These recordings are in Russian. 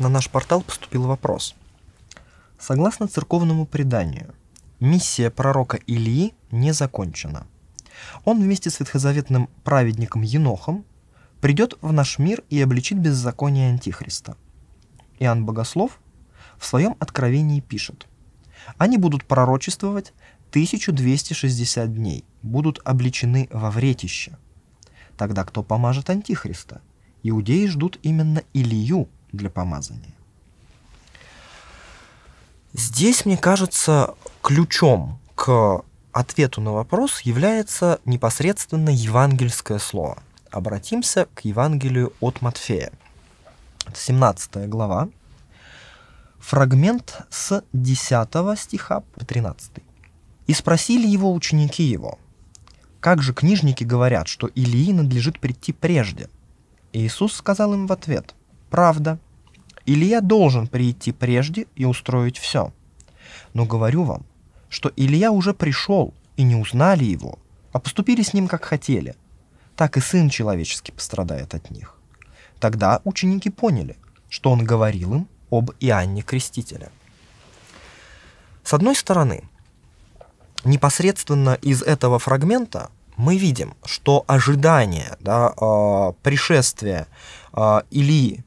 На наш портал поступил вопрос. Согласно церковному преданию, миссия пророка Илии не закончена. Он вместе с ветхозаветным праведником Енохом придет в наш мир и обличит беззаконие Антихриста. Иоанн Богослов в своем откровении пишет. Они будут пророчествовать 1260 дней, будут обличены во вретище. Тогда кто помажет Антихриста? Иудеи ждут именно Илью – для помазания. Здесь, мне кажется, ключом к ответу на вопрос является непосредственно евангельское слово. Обратимся к Евангелию от Матфея. 17 глава, фрагмент с 10 стиха по 13. «И спросили его ученики его, как же книжники говорят, что Илии надлежит прийти прежде?» И Иисус сказал им в ответ, «Правда, Илья должен прийти прежде и устроить все. Но говорю вам, что Илья уже пришел и не узнали его, а поступили с ним как хотели. Так и сын человеческий пострадает от них. Тогда ученики поняли, что он говорил им об Иоанне Крестителе. С одной стороны, непосредственно из этого фрагмента мы видим, что ожидание да, э, пришествия э, а, Илии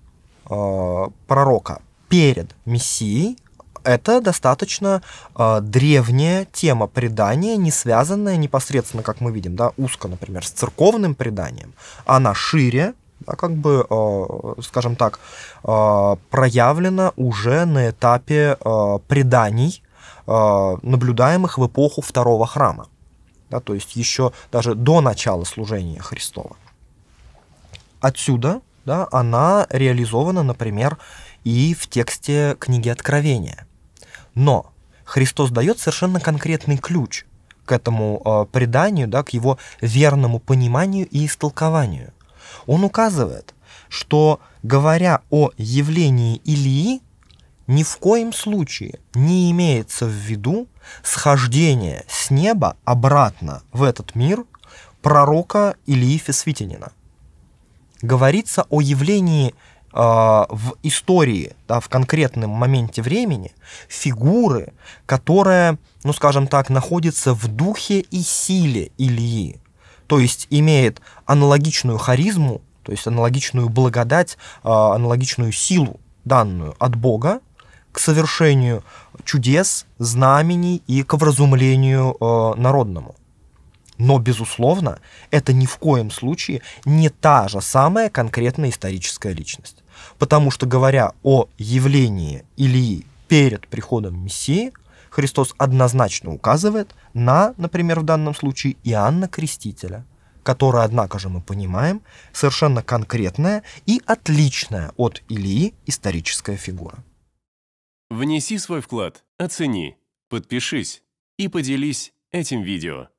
Э, пророка перед Мессией, это достаточно э, древняя тема предания, не связанная непосредственно, как мы видим, да, узко, например, с церковным преданием. Она шире, да, как бы, э, скажем так, э, проявлена уже на этапе э, преданий, э, наблюдаемых в эпоху второго храма, да, то есть еще даже до начала служения Христова. Отсюда да, она реализована, например, и в тексте книги Откровения. Но Христос дает совершенно конкретный ключ к этому э, преданию, да, к его верному пониманию и истолкованию. Он указывает, что говоря о явлении Илии, ни в коем случае не имеется в виду схождение с неба обратно в этот мир пророка Илии Фесвитинина говорится о явлении а, в истории, да, в конкретном моменте времени, фигуры, которая, ну скажем так, находится в духе и силе Ильи, то есть имеет аналогичную харизму, то есть аналогичную благодать, а, аналогичную силу, данную от Бога, к совершению чудес, знамений и к вразумлению а, народному. Но, безусловно, это ни в коем случае не та же самая конкретная историческая личность. Потому что, говоря о явлении Илии перед приходом Мессии, Христос однозначно указывает на, например, в данном случае Иоанна Крестителя, которая, однако же, мы понимаем, совершенно конкретная и отличная от Илии историческая фигура. Внеси свой вклад, оцени, подпишись и поделись этим видео.